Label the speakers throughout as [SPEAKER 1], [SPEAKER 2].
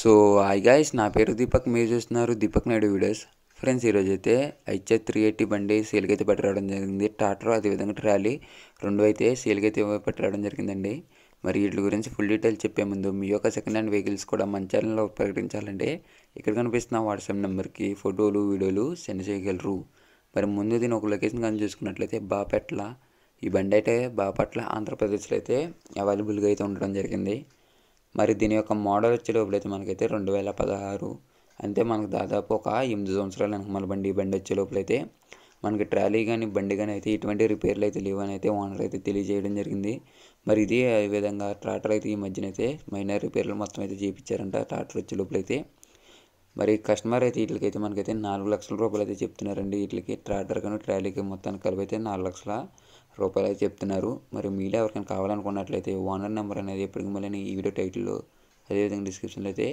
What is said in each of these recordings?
[SPEAKER 1] so I guys నా పేరు దీపక్ మీరు చూస్తున్నారు దీపక్ నాయుడు వీడియోస్ ఫ్రెండ్స్ ఈరోజు అయితే హెచ్ఎస్ త్రీ ఎయిటీ బండి సేల్కి అయితే పెట్టరావడం జరిగింది టాటర్ అదేవిధంగా ట్రాలీ రెండు అయితే సేల్కి అయితే పెట్టరావడం జరిగిందండి మరి వీటి గురించి ఫుల్ డీటెయిల్స్ చెప్పే ముందు మీ యొక్క సెకండ్ హ్యాండ్ వెహికల్స్ కూడా మన ఛానల్లో ప్రకటించాలంటే ఇక్కడ కనిపిస్తున్న వాట్సాప్ నెంబర్కి ఫోటోలు వీడియోలు సెండ్ చేయగలరు మరి ముందు దీని ఒక లొకేషన్ కానీ చూసుకున్నట్లయితే బాపట్ల ఈ బండి అయితే బాపట్ల ఆంధ్రప్రదేశ్లో అయితే అవైలబుల్గా అయితే ఉండడం జరిగింది మరి దీని యొక్క మోడల్ వచ్చే అయితే మనకైతే రెండు వేల పదహారు అంటే మనకు దాదాపు ఒక ఎనిమిది సంవత్సరాలు వెనక మన బండి బండి వచ్చే లోపలైతే మనకి ట్రాలీ కానీ బండి కానీ అయితే ఇటువంటి రిపేర్లు అయితే లేవని అయితే ఓనర్ అయితే తెలియజేయడం జరిగింది మరి ఇది విధంగా ట్రాక్టర్ అయితే ఈ మధ్యన అయితే మైనర్ రిపేర్లు మొత్తం అయితే చేయించారంట ట్రాక్టర్ వచ్చే లోపలైతే మరి కస్టమర్ అయితే వీటికైతే మనకైతే నాలుగు లక్షల రూపాయలు అయితే చెప్తున్నారండి వీటికి ట్రాక్టర్ కానీ ట్రాలీకి మొత్తానికి కలిపి అయితే నాలుగు లక్షల రూపాయలు అయితే చెప్తున్నారు మరి మీడియా ఎవరికైనా కావాలనుకున్నట్లయితే ఓనర్ నెంబర్ అనేది ఎప్పటికీ మళ్ళీ ఈ వీడియో టైటిల్లో అదేవిధంగా డిస్క్రిప్షన్లో అయితే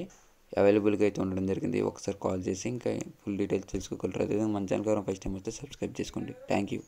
[SPEAKER 1] అవైలబుల్గా అయితే ఉండడం జరిగింది ఒకసారి కాల్ చేసి ఇంకా ఫుల్ డీటెయిల్స్ తెలుసుకోగలరు అదేవిధంగా మంచి అనుకోవడం ఫస్ట్ టైం వస్తే సబ్స్క్రైబ్ చేసుకోండి థ్యాంక్ యూ